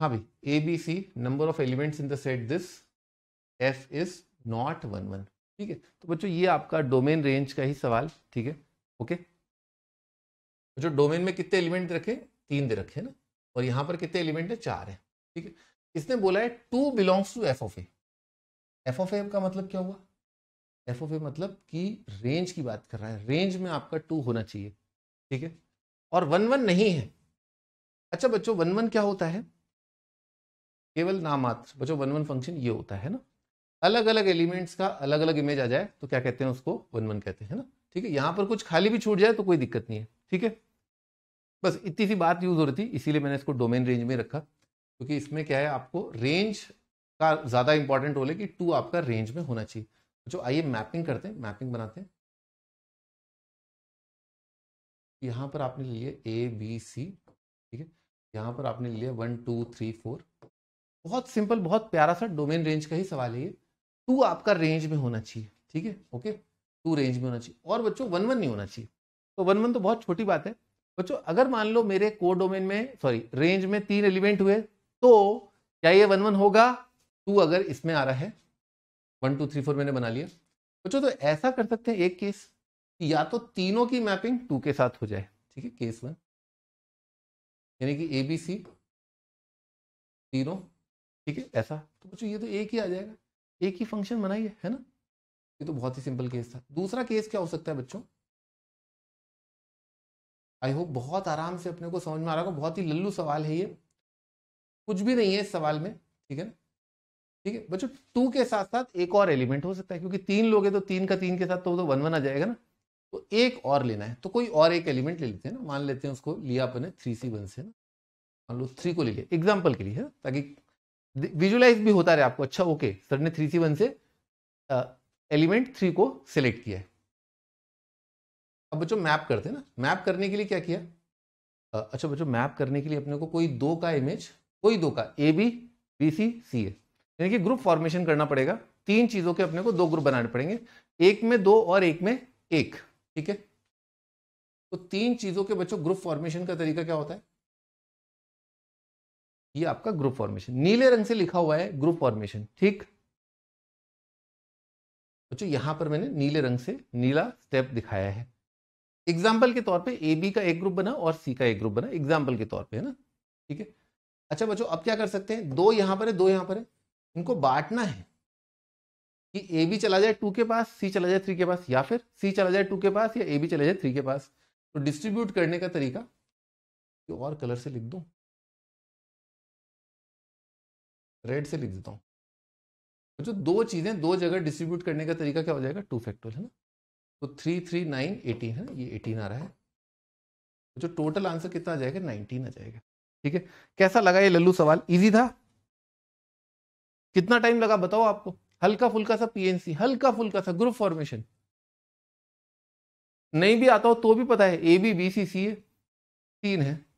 हाँ भाई A B C number of elements in the set this F is not one one ठीक है तो बच्चों ये आपका डोमेन रेंज का ही सवाल ठीक है ओके जो डोमेन में कितने एलिमेंट रखे तीन दे रखे ना और यहाँ पर कितने एलिमेंट है चार है ठीक है इसने बोला है two belongs to F of A F of A का मतलब क्या हुआ एफ ऑफ ए मतलब कि रेंज की बात कर रहा है रेंज में आपका टू होना चाहिए ठीक है और वन वन नहीं है अच्छा बच्चों वन वन क्या होता है केवल नामात्र बच्चों वन वन फंक्शन ये होता है ना अलग अलग एलिमेंट्स का अलग अलग इमेज आ जाए तो क्या कहते हैं उसको वन वन कहते हैं ना ठीक है यहाँ पर कुछ खाली भी छूट जाए तो कोई दिक्कत नहीं है ठीक है बस इतनी सी बात यूज हो रही थी इसीलिए मैंने इसको डोमेन रेंज में रखा क्योंकि इसमें क्या है आपको रेंज का ज़्यादा इंपॉर्टेंट रोल है कि टू आपका रेंज में होना चाहिए जो आइए मैपिंग करते हैं मैपिंग बनाते हैं यहाँ पर आपने लिए लिया ए बी सी ठीक है यहाँ पर आपने लिया वन टू थ्री फोर बहुत सिंपल बहुत प्यारा सा डोमेन रेंज का ही सवाल है ये टू आपका रेंज में होना चाहिए ठीक है ओके टू रेंज में होना चाहिए और बच्चों वन वन नहीं होना चाहिए तो वन वन तो बहुत छोटी बात है बच्चों अगर मान लो मेरे को डोमेन में सॉरी रेंज में तीन एलिमेंट हुए तो क्या ये वन वन होगा टू अगर इसमें आ रहा है वन टू थ्री फोर मैंने बना लिया बच्चों तो ऐसा कर सकते हैं एक केस या तो तीनों की मैपिंग टू के साथ हो जाए ठीक है केस वन यानी कि ए बी सी तीनों ठीक है ऐसा तो बच्चों ये तो एक ही आ जाएगा एक ही फंक्शन बनाइए है ना ये तो बहुत ही सिंपल केस था दूसरा केस क्या हो सकता है बच्चों आई होप बहुत आराम से अपने को समझ में आ रहा होगा बहुत ही लल्लू सवाल है ये कुछ भी नहीं है इस सवाल में ठीक है ना ठीक है बच्चों टू के साथ साथ एक और एलिमेंट हो सकता है क्योंकि तीन लोग हैं तो तीन का तीन के साथ तो, तो वन वन आ जाएगा ना तो एक और लेना है तो कोई और एक एलिमेंट ले लेते हैं ना मान लेते हैं उसको लिया अपने थ्री सी वन से ना मान लो थ्री को ले लिया एग्जाम्पल के लिए है ताकि विजुलाइज भी होता रहे आपको अच्छा ओके सर ने थ्री सी वन से एलिमेंट थ्री को सिलेक्ट किया है अब बच्चों मैप करते हैं ना मैप करने के लिए क्या किया uh, अच्छा बच्चों मैप करने के लिए अपने को कोई दो का इमेज कोई दो का ए बी बी सी सी ए यानी कि ग्रुप फॉर्मेशन करना पड़ेगा तीन चीज़ों के अपने को दो ग्रुप बनाने पड़ेंगे एक में दो और एक में एक ठीक है तो तीन चीज़ों के बच्चों ग्रुप फॉर्मेशन का तरीका क्या होता है ये आपका ग्रुप फॉर्मेशन नीले रंग से लिखा हुआ है ग्रुप फॉर्मेशन ठीक बच्चों यहां पर मैंने नीले रंग से नीला स्टेप दिखाया है एग्जाम्पल के तौर पर ए बी का एक ग्रुप बना और सी का एक ग्रुप बना एग्जाम्पल के तौर पर है ना ठीक है अच्छा बच्चों अब क्या कर सकते हैं दो यहां पर है दो यहां पर है इनको बांटना है कि ए बी चला जाए टू के पास सी चला जाए थ्री के पास या फिर सी चला जाए टू के पास या ए बी चला जाए थ्री के पास तो डिस्ट्रीब्यूट करने का तरीका और कलर से लिख दूं रेड से लिख देता हूँ जो दो चीज़ें दो जगह डिस्ट्रीब्यूट करने का तरीका क्या हो जाएगा टू फैक्टोरियल है ना तो थ्री थ्री नाइन एटीन है ना ये एटीन आ रहा है जो टोटल आंसर कितना आ जाएगा नाइनटीन आ जाएगा ठीक है कैसा लगा ये लल्लू सवाल इजी था कितना टाइम लगा बताओ आपको हल्का फुल्का सा पीएनसी हल्का फुल्का सा ग्रुप फॉर्मेशन नहीं भी आता हो तो भी पता है ए बी बी सी सी है तीन है